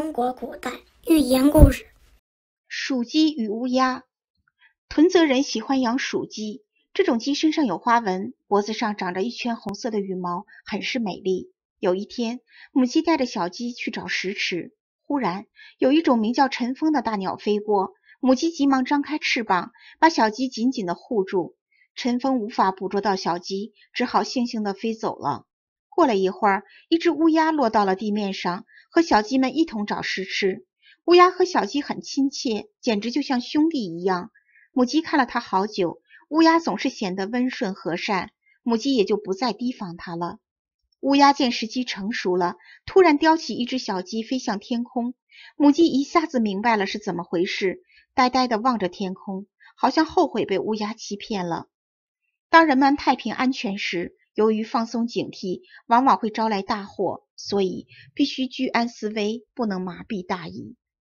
中国古代寓言故事：鼠鸡与乌鸦。屯泽人喜欢养鼠鸡，这种鸡身上有花纹，脖子上长着一圈红色的羽毛，很是美丽。有一天，母鸡带着小鸡去找食吃，忽然有一种名叫尘风的大鸟飞过，母鸡急忙张开翅膀，把小鸡紧紧地护住。尘风无法捕捉到小鸡，只好悻悻地飞走了。过了一会儿，一只乌鸦落到了地面上，和小鸡们一同找食吃。乌鸦和小鸡很亲切，简直就像兄弟一样。母鸡看了它好久，乌鸦总是显得温顺和善，母鸡也就不再提防它了。乌鸦见时机成熟了，突然叼起一只小鸡飞向天空。母鸡一下子明白了是怎么回事，呆呆地望着天空，好像后悔被乌鸦欺骗了。当人们太平安全时。由于放松警惕，往往会招来大祸，所以必须居安思危，不能麻痹大意。